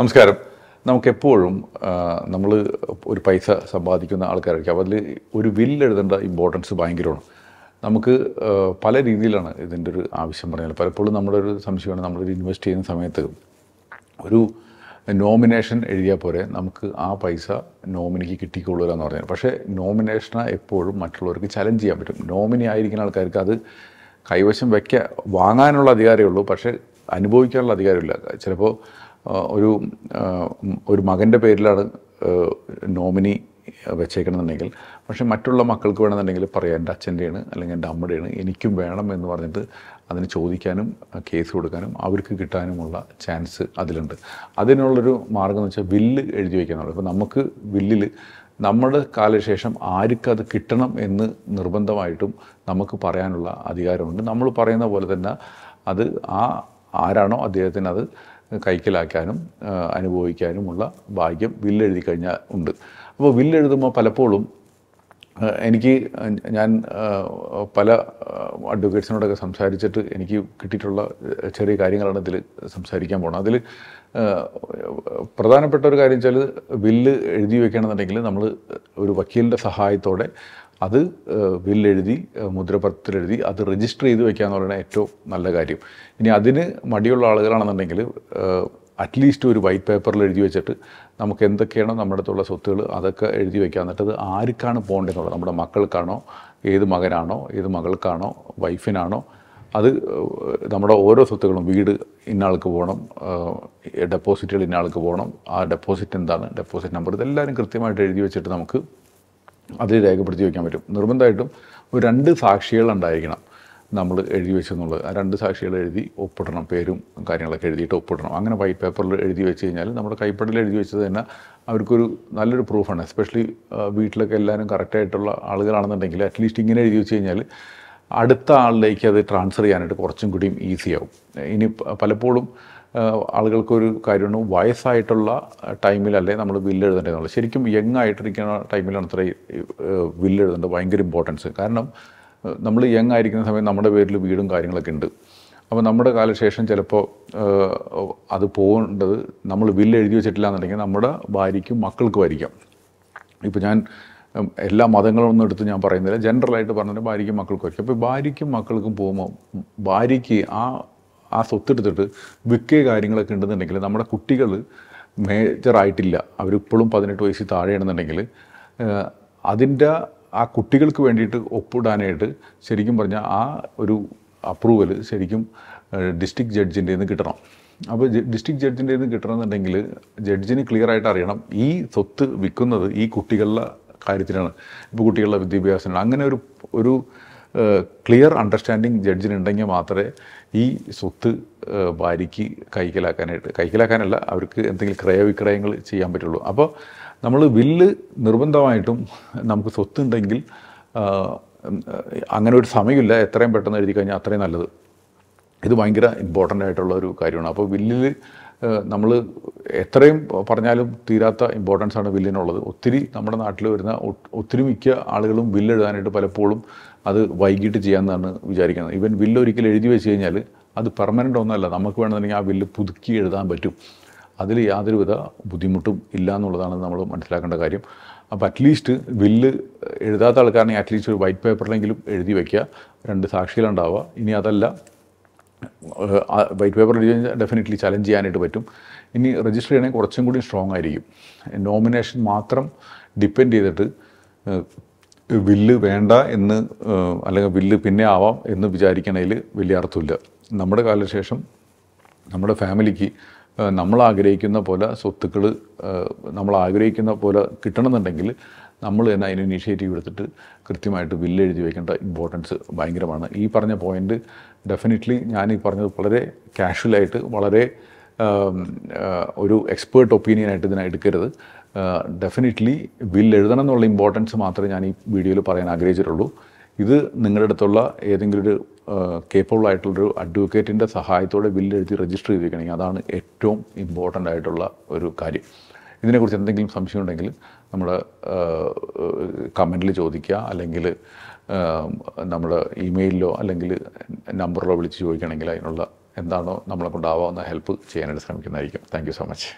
നമസ്കാരം നമുക്കെപ്പോഴും നമ്മൾ ഒരു പൈസ സമ്പാദിക്കുന്ന ആൾക്കാരായിരിക്കും അപ്പോൾ അതിൽ ഒരു വില്ല് ഇമ്പോർട്ടൻസ് ഭയങ്കരമാണ് നമുക്ക് പല രീതിയിലാണ് ഇതിൻ്റെ ഒരു ആവശ്യം പറഞ്ഞാൽ പലപ്പോഴും നമ്മുടെ ഒരു സംശയമാണ് നമ്മളൊരു ഇൻവെസ്റ്റ് ചെയ്യുന്ന സമയത്ത് ഒരു നോമിനേഷൻ എഴുതിയാൽ പോലെ നമുക്ക് ആ പൈസ നോമിനിക്ക് കിട്ടിക്കൊള്ളുക എന്ന് പറഞ്ഞാൽ പക്ഷേ നോമിനേഷനെ എപ്പോഴും മറ്റുള്ളവർക്ക് ചലഞ്ച് ചെയ്യാൻ പറ്റും നോമിനി ആയിരിക്കുന്ന ആൾക്കാർക്ക് അത് കൈവശം വയ്ക്കുക വാങ്ങാനുള്ള അധികാരമേ ഉള്ളൂ പക്ഷേ അനുഭവിക്കാനുള്ള അധികാരമില്ല ചിലപ്പോൾ ഒരു ഒരു മകൻ്റെ പേരിലാണ് നോമിനി വെച്ചേക്കണമെന്നുണ്ടെങ്കിൽ പക്ഷേ മറ്റുള്ള മക്കൾക്ക് വേണമെന്നുണ്ടെങ്കിൽ പറയാം എൻ്റെ അച്ഛൻ്റെയാണ് അല്ലെങ്കിൽ എൻ്റെ അമ്മയുടെയാണ് എനിക്കും വേണം എന്ന് പറഞ്ഞിട്ട് അതിന് ചോദിക്കാനും കേസ് കൊടുക്കാനും അവർക്ക് കിട്ടാനുമുള്ള ചാൻസ് അതിലുണ്ട് അതിനുള്ളൊരു മാർഗം എന്ന് വെച്ചാൽ വില്ല് എഴുതി വയ്ക്കാന്നുള്ളത് ഇപ്പോൾ നമുക്ക് വില്ലിൽ നമ്മുടെ കാലശേഷം ആർക്കത് കിട്ടണം എന്ന് നിർബന്ധമായിട്ടും നമുക്ക് പറയാനുള്ള അധികാരമുണ്ട് നമ്മൾ പറയുന്ന പോലെ തന്നെ അത് ആ ആരാണോ അദ്ദേഹത്തിന് അത് കൈക്കലാക്കാനും അനുഭവിക്കാനുമുള്ള ഭാഗ്യം വില്ലെഴുതി കഴിഞ്ഞാൽ ഉണ്ട് അപ്പോൾ വില്ലെഴുതുമ്പോൾ പലപ്പോഴും എനിക്ക് ഞാൻ പല അഡ്വക്കേറ്റ്സിനോടൊക്കെ സംസാരിച്ചിട്ട് എനിക്ക് കിട്ടിയിട്ടുള്ള ചെറിയ കാര്യങ്ങളാണ് ഇതിൽ സംസാരിക്കാൻ പോകുന്നത് അതിൽ പ്രധാനപ്പെട്ട ഒരു കാര്യം വെച്ചാൽ ബില്ല് എഴുതി വയ്ക്കണമെന്നുണ്ടെങ്കിൽ നമ്മൾ ഒരു വക്കീലിൻ്റെ സഹായത്തോടെ അത് ബില്ലെഴുതി മുദ്രപത്രത്തിലെഴുതി അത് രജിസ്റ്റർ ചെയ്ത് വെക്കുക എന്ന് പറയുന്നത് ഏറ്റവും നല്ല കാര്യം ഇനി അതിന് മടിയുള്ള ആളുകളാണെന്നുണ്ടെങ്കിൽ അറ്റ്ലീസ്റ്റ് ഒരു വൈറ്റ് പേപ്പറിൽ എഴുതി വെച്ചിട്ട് നമുക്ക് എന്തൊക്കെയാണോ നമ്മുടെ അടുത്തുള്ള സ്വത്തുകൾ അതൊക്കെ എഴുതി വയ്ക്കുക എന്നിട്ട് അത് ആർക്കാണ് പോകേണ്ടതെന്നുള്ളത് നമ്മുടെ മക്കൾക്കാണോ ഏത് മകനാണോ ഏത് മകൾക്കാണോ വൈഫിനാണോ അത് നമ്മുടെ ഓരോ സ്വത്തുക്കളും വീട് ഇന്നാൾക്ക് പോകണം ഡെപ്പോസിറ്റുകൾ ഇന്നാൾക്ക് പോകണം ആ ഡെപ്പോസിറ്റ് എന്താണ് ഡെപ്പോസിറ്റ് നമ്പർ ഇതെല്ലാവരും കൃത്യമായിട്ട് എഴുതി വെച്ചിട്ട് നമുക്ക് അതിൽ രേഖപ്പെടുത്തി വയ്ക്കാൻ പറ്റും നിർബന്ധമായിട്ടും ഒരു രണ്ട് സാക്ഷികൾ ഉണ്ടായിരിക്കണം നമ്മൾ എഴുതി വെച്ചെന്നുള്ളത് ആ രണ്ട് സാക്ഷികൾ എഴുതി ഒപ്പിടണം പേരും കാര്യങ്ങളൊക്കെ എഴുതിയിട്ട് ഒപ്പിടണം അങ്ങനെ വൈറ്റ് പേപ്പറിൽ എഴുതി വെച്ച് കഴിഞ്ഞാൽ നമ്മുടെ കൈപ്പടിയിൽ എഴുതി വെച്ചത് തന്നെ അവർക്കൊരു നല്ലൊരു പ്രൂഫാണ് എസ്പെഷ്യലി വീട്ടിലൊക്കെ എല്ലാവരും കറക്റ്റായിട്ടുള്ള ആളുകളാണെന്നുണ്ടെങ്കിൽ അറ്റ്ലീസ്റ്റ് ഇങ്ങനെ എഴുതി വെച്ച് കഴിഞ്ഞാൽ അടുത്ത ആളിലേക്ക് അത് ട്രാൻസ്ഫർ ചെയ്യാനായിട്ട് കുറച്ചും കൂടിയും ഈസിയാവും ഇനി പലപ്പോഴും ആളുകൾക്കൊരു കാര്യമാണ് വയസ്സായിട്ടുള്ള ടൈമിലല്ലേ നമ്മൾ ബില്ല് എഴുതേണ്ടത് ശരിക്കും യങ് ആയിട്ടിരിക്കുന്ന ടൈമിലാണ് അത്ര ബില്ല് എഴുതേണ്ടത് ഭയങ്കര ഇമ്പോർട്ടൻസ് കാരണം നമ്മൾ യങ് ആയിരിക്കുന്ന സമയം നമ്മുടെ പേരിൽ വീടും കാര്യങ്ങളൊക്കെ ഉണ്ട് അപ്പോൾ നമ്മുടെ കാലശേഷം ചിലപ്പോൾ അത് പോകേണ്ടത് നമ്മൾ ബില്ല് എഴുതി വെച്ചിട്ടില്ല എന്നുണ്ടെങ്കിൽ നമ്മുടെ ഭാര്യയ്ക്കും മക്കൾക്കും ആയിരിക്കാം ഇപ്പോൾ ഞാൻ എല്ലാ മതങ്ങളും ഒന്നും എടുത്ത് ഞാൻ പറയുന്നില്ല ജനറലായിട്ട് പറഞ്ഞാൽ ഭാര്യയ്ക്കും മക്കൾക്കും ആയിരിക്കും അപ്പോൾ ഭാര്യയ്ക്കും മക്കൾക്കും പോകുമ്പോൾ ഭാര്യയ്ക്ക് ആ ആ സ്വത്തെടുത്തിട്ട് വിൽക്കുക കാര്യങ്ങളൊക്കെ ഉണ്ടെന്നുണ്ടെങ്കിൽ നമ്മുടെ കുട്ടികൾ മേജറായിട്ടില്ല അവരിപ്പോഴും പതിനെട്ട് വയസ്സിൽ താഴെയാണെന്നുണ്ടെങ്കിൽ അതിൻ്റെ ആ കുട്ടികൾക്ക് വേണ്ടിയിട്ട് ഒപ്പിടാനായിട്ട് ശരിക്കും പറഞ്ഞാൽ ആ ഒരു അപ്രൂവൽ ശരിക്കും ഡിസ്ട്രിക്ട് ജഡ്ജിൻ്റെ നിന്ന് കിട്ടണം അപ്പോൾ ഡിസ്ട്രിക്ട് ജഡ്ജിൻ്റെ നിന്ന് കിട്ടണമെന്നുണ്ടെങ്കിൽ ജഡ്ജിന് ക്ലിയറായിട്ട് അറിയണം ഈ സ്വത്ത് വിൽക്കുന്നത് ഈ കുട്ടികളുടെ കാര്യത്തിനാണ് ഇപ്പോൾ കുട്ടികളുടെ വിദ്യാഭ്യാസത്തിനാണ് അങ്ങനെ ഒരു ഒരു ക്ലിയർ അണ്ടർസ്റ്റാൻഡിങ് ജഡ്ജിനുണ്ടെങ്കിൽ മാത്രമേ ഈ സ്വത്ത് ഭാര്യയ്ക്ക് കൈക്കലാക്കാനായിട്ട് കൈക്കലാക്കാനല്ല അവർക്ക് എന്തെങ്കിലും ക്രയവിക്രയങ്ങൾ ചെയ്യാൻ പറ്റുള്ളൂ അപ്പോൾ നമ്മൾ വില്ല് നിർബന്ധമായിട്ടും നമുക്ക് ഉണ്ടെങ്കിൽ അങ്ങനെ ഒരു സമയമില്ല എത്രയും പെട്ടെന്ന് എഴുതി കഴിഞ്ഞാൽ അത്രയും നല്ലത് ഇത് ഭയങ്കര ഇമ്പോർട്ടൻ്റ് ആയിട്ടുള്ള ഒരു കാര്യമാണ് അപ്പോൾ വില്ലിൽ നമ്മൾ എത്രയും പറഞ്ഞാലും തീരാത്ത ഇമ്പോർട്ടൻസ് ആണ് വില്ലിനുള്ളത് ഒത്തിരി നമ്മുടെ നാട്ടിൽ വരുന്ന ഒത്തിരി മിക്ക ആളുകളും ബില്ല് എഴുതാനായിട്ട് പലപ്പോഴും അത് വൈകിട്ട് ചെയ്യാമെന്നാണ് വിചാരിക്കുന്നത് ഇവൻ ബില്ല് ഒരിക്കൽ എഴുതി വെച്ച് കഴിഞ്ഞാൽ അത് പെർമനൻ്റ് ഒന്നല്ല നമുക്ക് വേണമെന്നുണ്ടെങ്കിൽ ആ ബില്ല് പുതുക്കി എഴുതാൻ പറ്റും അതിൽ യാതൊരുവിധ ബുദ്ധിമുട്ടും ഇല്ല എന്നുള്ളതാണ് നമ്മൾ മനസ്സിലാക്കേണ്ട കാര്യം അപ്പോൾ അറ്റ്ലീസ്റ്റ് ബില്ല് എഴുതാത്ത ആൾക്കാരാണെങ്കിൽ അറ്റ്ലീസ്റ്റ് ഒരു വൈറ്റ് പേപ്പറിലെങ്കിലും എഴുതി വയ്ക്കുക രണ്ട് സാക്ഷികളുണ്ടാവുക ഇനി അതല്ല വൈറ്റ് പേപ്പർ എഴുതി കഴിഞ്ഞാൽ ഡെഫിനറ്റ്ലി ചലഞ്ച് ചെയ്യാനായിട്ട് പറ്റും ഇനി രജിസ്റ്റർ ചെയ്യണമെങ്കിൽ കുറച്ചും കൂടി സ്ട്രോങ് ആയിരിക്കും നോമിനേഷൻ മാത്രം ഡിപ്പെൻഡ് ചെയ്തിട്ട് വില്ല് വേണ്ട എന്ന് അല്ലെങ്കിൽ വില്ല് പിന്നെ ആവാം എന്ന് വിചാരിക്കണതിൽ വലിയ അർത്ഥമില്ല നമ്മുടെ കാലശേഷം നമ്മുടെ ഫാമിലിക്ക് നമ്മൾ ആഗ്രഹിക്കുന്ന പോലെ സ്വത്തുക്കൾ നമ്മൾ ആഗ്രഹിക്കുന്ന പോലെ കിട്ടണമെന്നുണ്ടെങ്കിൽ നമ്മൾ തന്നെ അതിന് ഇനീഷ്യേറ്റീവ് എടുത്തിട്ട് കൃത്യമായിട്ട് ബില്ല് എഴുതി വയ്ക്കേണ്ട ഇമ്പോർട്ടൻസ് ഭയങ്കരമാണ് ഈ പറഞ്ഞ പോയിൻ്റ് ഡെഫിനറ്റ്ലി ഞാൻ ഈ പറഞ്ഞത് വളരെ കാഷ്വലായിട്ട് വളരെ ഒരു എക്സ്പേർട്ട് ഒപ്പീനിയനായിട്ട് ഇതിനെ എടുക്കരുത് ഡെഫിനറ്റ്ലി ബിൽ എഴുതണം എന്നുള്ള ഇമ്പോർട്ടൻസ് മാത്രമേ ഞാൻ ഈ വീഡിയോയിൽ പറയാൻ ആഗ്രഹിച്ചിട്ടുള്ളൂ ഇത് നിങ്ങളുടെ അടുത്തുള്ള ഏതെങ്കിലും ഒരു കേപ്പബിൾ ആയിട്ടുള്ളൊരു അഡ്വക്കേറ്റിൻ്റെ സഹായത്തോടെ ബില്ല് എഴുതി രജിസ്റ്റർ ചെയ്തിരിക്കണമെങ്കിൽ അതാണ് ഏറ്റവും ഇമ്പോർട്ടൻ്റ് ആയിട്ടുള്ള ഒരു കാര്യം ഇതിനെക്കുറിച്ച് എന്തെങ്കിലും സംശയം ഉണ്ടെങ്കിൽ നമ്മൾ കമൻറ്റിൽ ചോദിക്കുക അല്ലെങ്കിൽ നമ്മൾ ഇമെയിലിലോ അല്ലെങ്കിൽ നമ്പറിലോ വിളിച്ച് ചോദിക്കണമെങ്കിൽ അതിനുള്ള എന്താണോ നമ്മളെ കൊണ്ടാവാവുന്ന ഹെൽപ്പ് ചെയ്യാനായിട്ട് ശ്രമിക്കുന്നതായിരിക്കും താങ്ക് സോ മച്ച്